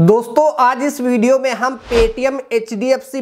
दोस्तों आज इस वीडियो में हम Paytm H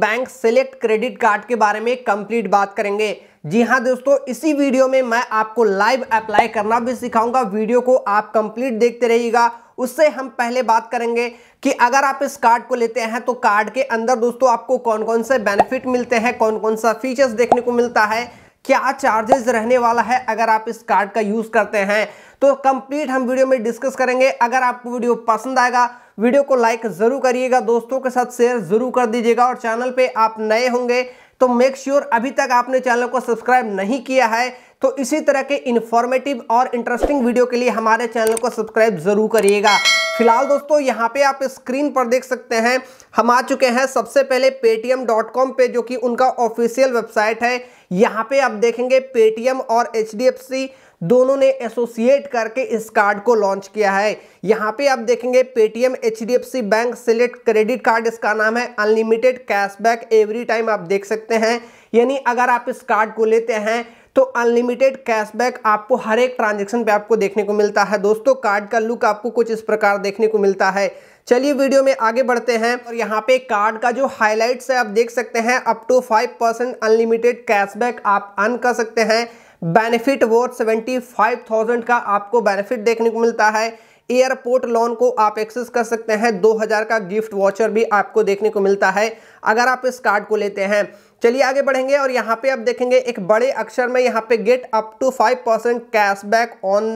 bank select credit card के बारे में कंप्लीट बात करेंगे जी हाँ दोस्तों इसी वीडियो में मैं आपको लाइव अप्लाई करना भी सिखाऊंगा वीडियो को आप कंप्लीट देखते रहिएगा उससे हम पहले बात करेंगे कि अगर आप इस कार्ड को लेते हैं तो कार्ड के अंदर दोस्तों आपको कौन कौन से बेनिफिट मिलते हैं कौन कौन सा फीचर्स देखने को मिलता है क्या चार्जेस रहने वाला है अगर आप इस कार्ड का यूज करते हैं तो कंप्लीट हम वीडियो में डिस्कस करेंगे अगर आपको वीडियो पसंद आएगा वीडियो को लाइक जरूर करिएगा दोस्तों के साथ शेयर जरूर कर दीजिएगा और चैनल पे आप नए होंगे तो मेक श्योर sure अभी तक आपने चैनल को सब्सक्राइब नहीं किया है तो इसी तरह के इन्फॉर्मेटिव और इंटरेस्टिंग वीडियो के लिए हमारे चैनल को सब्सक्राइब जरूर करिएगा फिलहाल दोस्तों यहाँ पे आप स्क्रीन पर देख सकते हैं हम आ चुके हैं सबसे पहले पेटीएम डॉट कॉम पे जो कि उनका ऑफिशियल वेबसाइट है यहाँ पे आप देखेंगे पेटीएम और एच डी एफ सी दोनों ने एसोसिएट करके इस कार्ड को लॉन्च किया है यहाँ पे आप देखेंगे Paytm H D F C bank select credit card इसका नाम है अनलिमिटेड कैशबैक एवरी टाइम आप देख सकते हैं यानी अगर आप इस कार्ड को लेते हैं तो अनलिमिटेड कैशबैक आपको हर एक ट्रांजेक्शन पे आपको देखने को मिलता है दोस्तों कार्ड का लुक आपको कुछ इस प्रकार देखने को मिलता है चलिए वीडियो में आगे बढ़ते हैं और यहाँ पे कार्ड का जो हाईलाइट्स है आप देख सकते हैं up to five percent unlimited cashback आप अर्न कर सकते हैं benefit worth seventy five thousand का आपको बेनिफिट देखने को मिलता है एयरपोर्ट लोन को आप एक्सेस कर सकते हैं हज़ार का गिफ्ट वॉचर भी आपको देखने को मिलता है अगर आप इस कार्ड को लेते हैं चलिए आगे बढ़ेंगे और यहाँ पे आप देखेंगे एक बड़े अक्षर में यहाँ पे get up to five percent cashback on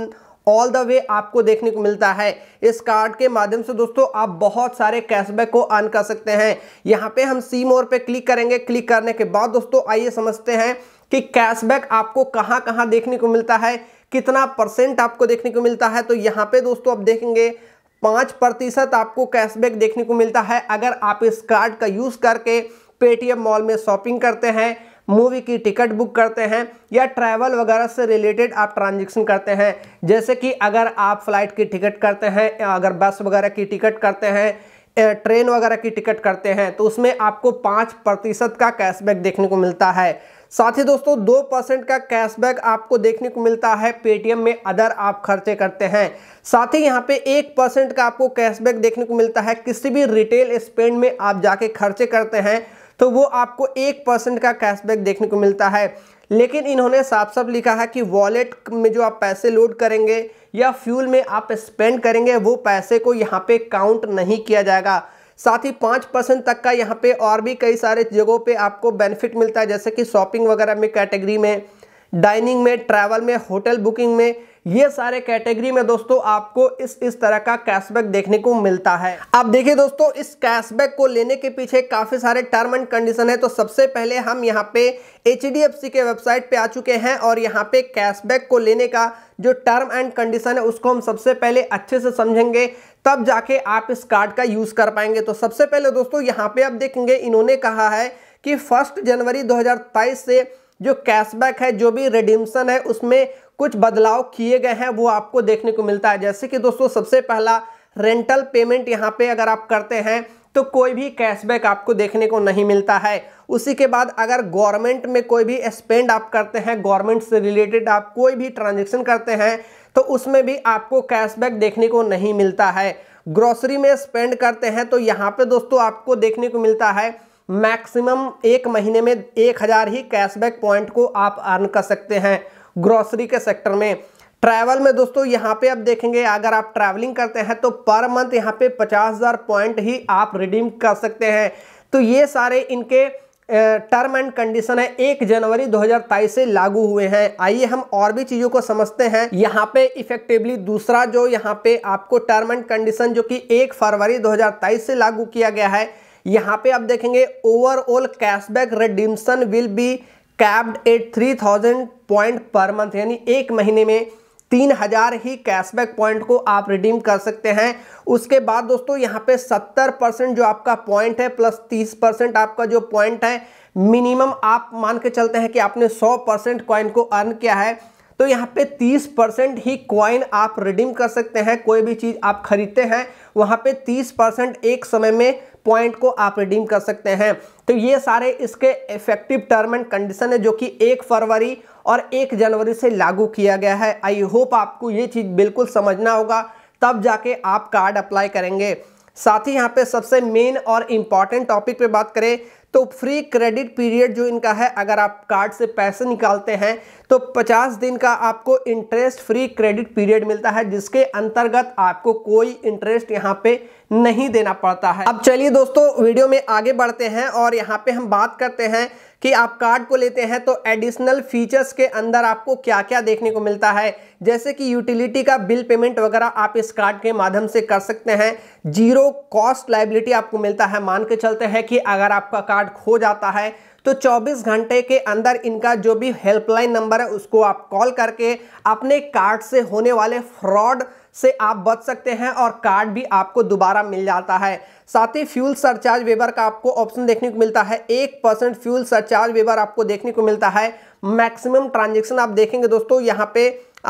all the way आपको देखने को मिलता है इस कार्ड के माध्यम से दोस्तों आप बहुत सारे कैशबैक को अर्न कर सकते हैं यहाँ पे हम सी मोर पे क्लिक करेंगे क्लिक करने के बाद दोस्तों आइए समझते हैं कि कैशबैक आपको कहाँ कहाँ देखने को मिलता है कितना परसेंट आपको देखने को मिलता है तो यहाँ पे दोस्तों आप देखेंगे पाँच प्रतिशत आपको कैशबैक देखने को मिलता है अगर आप इस कार्ड का यूज़ करके पेटीएम मॉल में शॉपिंग करते हैं मूवी की टिकट बुक करते हैं या ट्रैवल वगैरह से रिलेटेड आप ट्रांजेक्शन करते हैं जैसे कि अगर आप फ्लाइट की टिकट करते हैं अगर बस वगैरह की टिकट करते हैं ट्रेन वगैरह की टिकट करते हैं तो उसमें आपको पाँच प्रतिशत का कैशबैक देखने को मिलता है साथ ही दोस्तों दो परसेंट का कैशबैक आपको देखने को मिलता है पेटीएम में अदर आप खर्चे करते हैं साथ ही यहाँ पे एक परसेंट का आपको कैशबैक देखने को मिलता है किसी भी रिटेल स्पेंड में आप जाके खर्चे करते हैं तो वो आपको एक परसेंट का कैशबैक देखने को मिलता है लेकिन इन्होंने साफ साफ लिखा है कि वॉलेट में जो आप पैसे लोड करेंगे या फ्यूल में आप स्पेंड करेंगे वो पैसे को यहाँ पे काउंट नहीं किया जाएगा साथ ही पाँच परसेंट तक का यहाँ पे और भी कई सारे जगहों पे आपको बेनिफिट मिलता है जैसे कि शॉपिंग वगैरह में कैटेगरी में डाइनिंग में ट्रैवल में होटल बुकिंग में ये सारे कैटेगरी में दोस्तों आपको इस इस तरह का कैशबैक देखने को मिलता है अब देखिए दोस्तों इस कैशबैक को लेने के पीछे काफी सारे टर्म एंड कंडीशन है तो सबसे पहले हम यहाँ पे एच के वेबसाइट पे आ चुके हैं और यहाँ पे कैशबैक को लेने का जो टर्म एंड कंडीशन है उसको हम सबसे पहले अच्छे से समझेंगे तब जाके आप इस कार्ड का यूज कर पाएंगे तो सबसे पहले दोस्तों यहाँ पे आप देखेंगे इन्होंने कहा है कि फर्स्ट जनवरी दो से जो कैशबैक है जो भी रिडिम्सन है उसमें कुछ बदलाव किए गए हैं वो आपको देखने को मिलता है जैसे कि दोस्तों सबसे पहला रेंटल पेमेंट यहाँ पे अगर आप करते हैं तो कोई भी कैशबैक आपको देखने को नहीं मिलता है उसी के बाद अगर गवर्नमेंट में कोई भी स्पेंड आप करते हैं गवर्नमेंट से रिलेटेड आप कोई भी ट्रांजेक्शन करते हैं तो उसमें भी आपको कैशबैक देखने को नहीं मिलता है ग्रोसरी में स्पेंड करते हैं तो यहाँ पर दोस्तों आपको देखने को मिलता है मैक्सिमम एक महीने में एक हज़ार ही कैशबैक पॉइंट को आप अर्न कर सकते हैं ग्रॉसरी के सेक्टर में ट्रैवल में दोस्तों यहाँ पे आप देखेंगे अगर आप ट्रैवलिंग करते हैं तो पर मंथ यहाँ पे पचास हज़ार पॉइंट ही आप रिडीम कर सकते हैं तो ये सारे इनके टर्म एंड कंडीशन है एक जनवरी 2023 से लागू हुए हैं आइए हम और भी चीज़ों को समझते हैं यहाँ पे इफेक्टिवली दूसरा जो यहाँ पे आपको टर्म एंड कंडीशन जो कि एक फरवरी 2023 से लागू किया गया है यहाँ पे आप देखेंगे overall cashback redemption will be capped at three thousand point per month यानी एक महीने में तीन हजार ही कैशबैक पॉइंट को आप रिडीम कर सकते हैं उसके बाद दोस्तों यहाँ पे सत्तर परसेंट जो आपका पॉइंट है प्लस तीस परसेंट आपका जो पॉइंट है मिनिमम आप मान के चलते हैं कि आपने सौ परसेंट कॉइन को अर्न किया है तो यहाँ पे तीस परसेंट ही कॉइन आप रिडीम कर सकते हैं कोई भी चीज़ आप खरीदते हैं वहाँ पे तीस परसेंट एक समय में पॉइंट को आप रिडीम कर सकते हैं तो ये सारे इसके इफेक्टिव टर्म एंड कंडीशन है जो कि एक फरवरी और एक जनवरी से लागू किया गया है आई होप आपको ये चीज़ बिल्कुल समझना होगा तब जाके आप कार्ड अप्लाई करेंगे साथ ही यहाँ पे सबसे मेन और इम्पॉर्टेंट टॉपिक पे बात करें तो फ्री क्रेडिट पीरियड जो इनका है अगर आप कार्ड से पैसे निकालते हैं तो 50 दिन का आपको इंटरेस्ट फ्री क्रेडिट पीरियड मिलता है जिसके अंतर्गत आपको कोई इंटरेस्ट यहाँ पे नहीं देना पड़ता है अब चलिए दोस्तों वीडियो में आगे बढ़ते हैं और यहाँ पे हम बात करते हैं कि आप कार्ड को लेते हैं तो एडिशनल फीचर्स के अंदर आपको क्या क्या देखने को मिलता है जैसे कि यूटिलिटी का बिल पेमेंट वगैरह आप इस कार्ड के माध्यम से कर सकते हैं जीरो कॉस्ट लाइबिलिटी आपको मिलता है मान के चलते हैं कि अगर आपका कार्ड खो जाता है तो 24 घंटे के अंदर इनका जो भी हेल्पलाइन नंबर है उसको आप कॉल करके अपने कार्ड से होने वाले फ्रॉड से आप बच सकते हैं और कार्ड भी आपको दोबारा मिल जाता है साथ ही फ्यूल सरचार्ज वेबर का आपको ऑप्शन देखने को मिलता है एक परसेंट फ्यूल सरचार्ज वेबर आपको देखने को मिलता है मैक्सिमम ट्रांजेक्शन आप देखेंगे दोस्तों यहाँ पे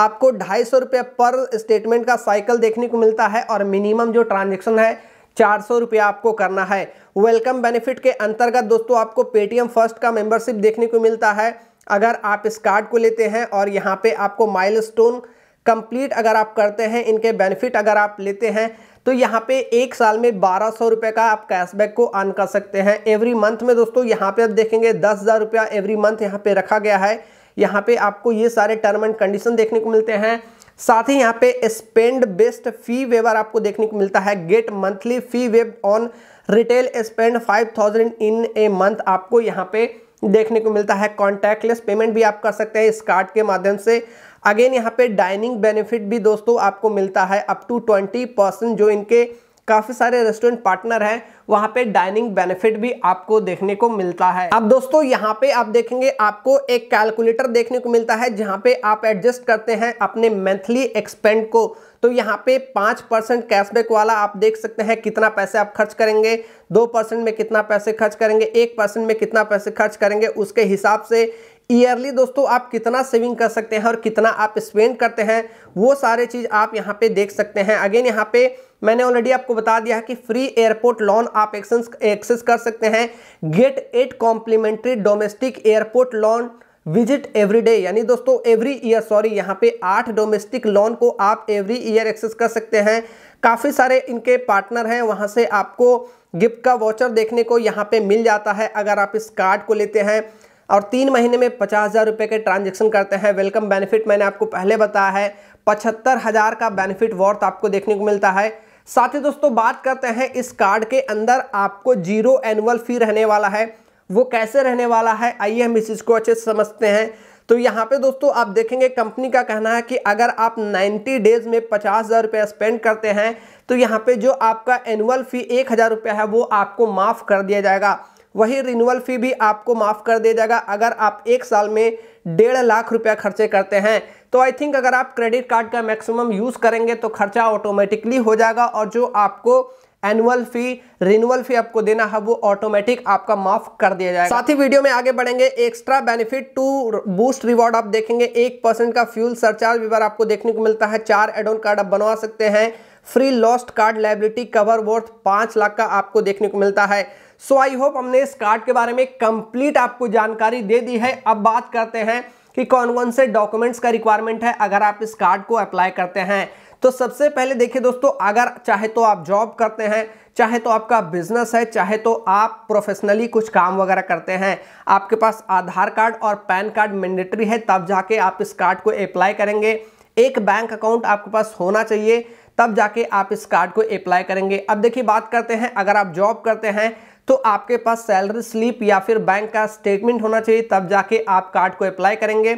आपको ढाई सौ रुपये पर स्टेटमेंट का साइकिल देखने को मिलता है और मिनिमम जो ट्रांजेक्शन है चार सौ रुपये आपको करना है वेलकम बेनिफिट के अंतर्गत दोस्तों आपको पेटीएम फर्स्ट का मेंबरशिप देखने को मिलता है अगर आप इस कार्ड को लेते हैं और यहाँ पे आपको माइलस्टोन कंप्लीट अगर आप करते हैं इनके बेनिफिट अगर आप लेते हैं तो यहाँ पे एक साल में बारह सौ रुपये का आप कैशबैक को अन कर सकते हैं एवरी मंथ में दोस्तों यहाँ पे आप देखेंगे दस हज़ार रुपया एवरी मंथ यहाँ पे रखा गया है यहाँ पे आपको ये सारे टर्म एंड कंडीशन देखने को मिलते हैं साथ ही यहाँ पे स्पेंड बेस्ड फी वेवर आपको देखने को मिलता है get monthly fee waiver on retail spend five thousand in a month आपको यहाँ पर देखने को मिलता है कॉन्टैक्टलेस पेमेंट भी आप कर सकते हैं इस कार्ड के माध्यम से अगेन यहाँ पे डाइनिंग बेनिफिट भी दोस्तों आपको मिलता है अप टू ट्वेंटी परसेंट जो इनके काफ़ी सारे रेस्टोरेंट पार्टनर हैं वहाँ पे डाइनिंग बेनिफिट भी आपको देखने को मिलता है अब दोस्तों यहाँ पे आप देखेंगे आपको एक कैलकुलेटर देखने को मिलता है जहाँ पे आप एडजस्ट करते हैं अपने मंथली एक्सपेंड को तो यहाँ पे पाँच परसेंट कैशबैक वाला आप देख सकते हैं कितना पैसे आप खर्च करेंगे दो परसेंट में कितना पैसे खर्च करेंगे एक परसेंट में कितना पैसे खर्च करेंगे उसके हिसाब से ईयरली दोस्तों आप कितना सेविंग कर सकते हैं और कितना आप स्पेंड करते हैं वो सारे चीज़ आप यहाँ पे देख सकते हैं अगेन यहाँ पे मैंने ऑलरेडी आपको बता दिया है कि फ्री एयरपोर्ट लोन आप एक्सेस कर सकते हैं get at complimentary domestic airport lounge visit every day यानी दोस्तों एवरी ईयर सॉरी यहाँ पे आठ डोमेस्टिक लोन को आप एवरी ईयर एक्सेस कर सकते हैं काफ़ी सारे इनके पार्टनर हैं वहाँ से आपको गिफ्ट का वॉचर देखने को यहाँ पे मिल जाता है अगर आप इस कार्ड को लेते हैं और तीन महीने में पचास हज़ार रुपये के ट्रांजेक्शन करते हैं वेलकम बेनिफिट मैंने आपको पहले बताया है पचहत्तर हज़ार का बेनिफिट वर्थ आपको देखने को मिलता है साथ ही दोस्तों बात करते हैं इस कार्ड के अंदर आपको जीरो एनुअल फी रहने वाला है वो कैसे रहने वाला है आइए हम इस चीज़ को अच्छे से समझते हैं तो यहाँ पे दोस्तों आप देखेंगे कंपनी का कहना है कि अगर आप 90 डेज में पचास हज़ार रुपया स्पेंड करते हैं तो यहाँ पे जो आपका एनुअल फ़ी एक हज़ार रुपया है वो आपको माफ़ कर दिया जाएगा वही रिन्यूअल फ़ी भी आपको माफ़ कर दिया जाएगा अगर आप एक साल में डेढ़ लाख रुपया खर्चे करते हैं तो आई थिंक अगर आप क्रेडिट कार्ड का मैक्सिमम यूज़ करेंगे तो खर्चा ऑटोमेटिकली हो जाएगा और जो आपको एनुअल फी रिन्यूअल फी आपको देना है वो ऑटोमेटिक आपका माफ कर दिया जाएगा साथ ही वीडियो में आगे बढ़ेंगे extra benefit to boost reward आप देखेंगे एक परसेंट का फ्यूल सरचार्ज बार आपको देखने को मिलता है चार एडोन कार्ड आप बनवा सकते हैं free lost card liability cover worth पांच लाख का आपको देखने को मिलता है सो आई होप हमने इस कार्ड के बारे में कंप्लीट आपको जानकारी दे दी है अब बात करते हैं कि कौन कौन से डॉक्यूमेंट्स का रिक्वायरमेंट है अगर आप इस कार्ड को अप्लाई करते हैं तो सबसे पहले देखिए दोस्तों अगर चाहे तो आप जॉब करते हैं चाहे तो आपका बिजनेस है चाहे तो आप प्रोफेशनली कुछ काम वगैरह करते हैं आपके पास आधार कार्ड और पैन कार्ड मैंडेटरी है तब जाके आप इस कार्ड को अप्लाई करेंगे एक बैंक अकाउंट आपके पास होना चाहिए तब जाके आप इस कार्ड को अप्लाई करेंगे अब देखिए बात करते हैं अगर आप जॉब करते हैं तो आपके पास सैलरी स्लिप या फिर बैंक का स्टेटमेंट होना चाहिए तब जाके आप कार्ड को अप्लाई करेंगे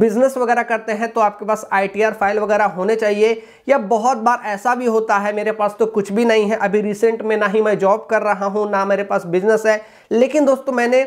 बिजनेस वगैरह करते हैं तो आपके पास आईटीआर फाइल वगैरह होने चाहिए या बहुत बार ऐसा भी होता है मेरे पास तो कुछ भी नहीं है अभी रिसेंट में ना ही मैं जॉब कर रहा हूँ ना मेरे पास बिजनेस है लेकिन दोस्तों मैंने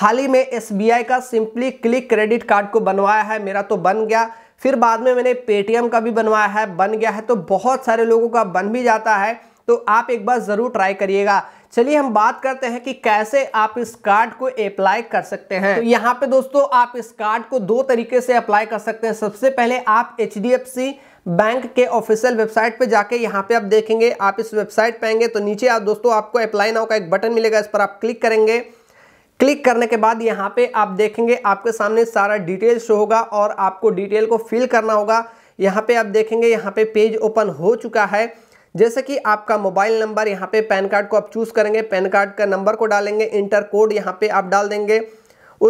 हाल ही में एस का सिंपली क्लिक क्रेडिट कार्ड को बनवाया है मेरा तो बन गया फिर बाद में मैंने पेटीएम का भी बनवाया है बन गया है तो बहुत सारे लोगों का बन भी जाता है तो आप एक बार ज़रूर ट्राई करिएगा चलिए हम बात करते हैं कि कैसे आप इस कार्ड को अप्लाई कर सकते हैं तो यहाँ पे दोस्तों आप इस कार्ड को दो तरीके से अप्लाई कर सकते हैं सबसे पहले आप एच बैंक के ऑफिशियल वेबसाइट पे जाके यहाँ पे आप देखेंगे आप इस वेबसाइट पे आएंगे तो नीचे आप दोस्तों आपको अप्लाई नाउ का एक बटन मिलेगा इस पर आप क्लिक करेंगे क्लिक करने के बाद यहाँ पे आप देखेंगे आपके सामने सारा डिटेल शो होगा और आपको डिटेल को फिल करना होगा यहाँ पे आप देखेंगे यहाँ पे पेज ओपन हो चुका है जैसे कि आपका मोबाइल नंबर यहाँ पे पैन कार्ड को आप चूज़ करेंगे पैन कार्ड का नंबर को डालेंगे इंटर कोड यहाँ पे आप डाल देंगे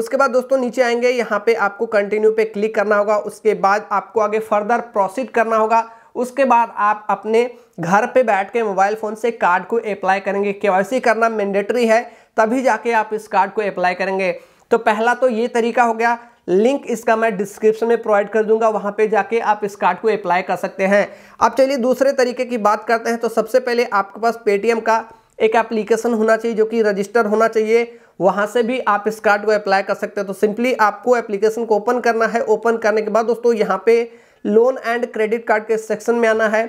उसके बाद दोस्तों नीचे आएंगे यहाँ पे आपको कंटिन्यू पे क्लिक करना होगा उसके बाद आपको आगे फर्दर प्रोसीड करना होगा उसके बाद आप अपने घर पे बैठ के मोबाइल फ़ोन से कार्ड को अप्लाई करेंगे के करना मैंडेटरी है तभी जाके आप इस कार्ड को अप्लाई करेंगे तो पहला तो ये तरीका हो गया लिंक इसका मैं डिस्क्रिप्शन में प्रोवाइड कर दूंगा वहां पे जाके आप इस कार्ड को अप्लाई कर सकते हैं अब चलिए दूसरे तरीके की बात करते हैं तो सबसे पहले आपके पास पेटीएम का एक एप्लीकेशन होना चाहिए जो कि रजिस्टर होना चाहिए वहां से भी आप इस कार्ड को अप्लाई कर सकते हैं तो सिंपली आपको एप्लीकेशन को ओपन करना है ओपन करने के बाद दोस्तों यहाँ पे लोन एंड क्रेडिट कार्ड के सेक्शन में आना है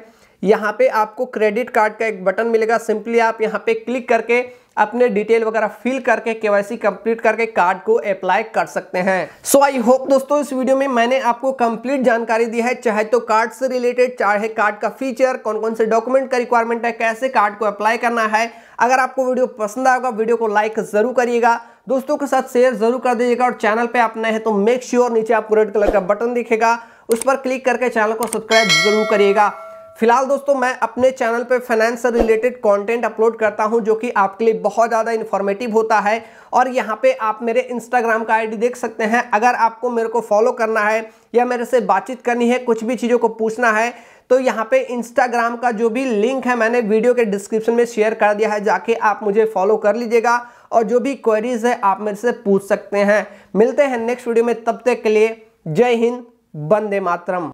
यहाँ पे आपको क्रेडिट कार्ड का एक बटन मिलेगा सिंपली आप यहाँ पे क्लिक करके अपने डिटेल वगैरह फिल करके केवाईसी कंप्लीट करके कार्ड को अप्लाई कर सकते हैं सो आई होप दोस्तों इस वीडियो में मैंने आपको कंप्लीट जानकारी दी है चाहे तो कार्ड से रिलेटेड चाहे कार्ड का फीचर कौन कौन से डॉक्यूमेंट का रिक्वायरमेंट है कैसे कार्ड को अप्लाई करना है अगर आपको वीडियो पसंद आएगा वीडियो को लाइक जरूर करिएगा दोस्तों के साथ शेयर जरूर कर दीजिएगा और चैनल पर आप नए हैं तो मेक श्योर नीचे आपको रेड कलर का बटन दिखेगा उस पर क्लिक करके चैनल को सब्सक्राइब जरूर करिएगा फिलहाल दोस्तों मैं अपने चैनल पे फाइनेंस से रिलेटेड कंटेंट अपलोड करता हूं जो कि आपके लिए बहुत ज़्यादा इन्फॉर्मेटिव होता है और यहाँ पे आप मेरे इंस्टाग्राम का आईडी देख सकते हैं अगर आपको मेरे को फॉलो करना है या मेरे से बातचीत करनी है कुछ भी चीज़ों को पूछना है तो यहाँ पे इंस्टाग्राम का जो भी लिंक है मैंने वीडियो के डिस्क्रिप्शन में शेयर कर दिया है जाके आप मुझे फॉलो कर लीजिएगा और जो भी क्वेरीज है आप मेरे से पूछ सकते हैं मिलते हैं नेक्स्ट वीडियो में तब तक के लिए जय हिंद बंदे मातरम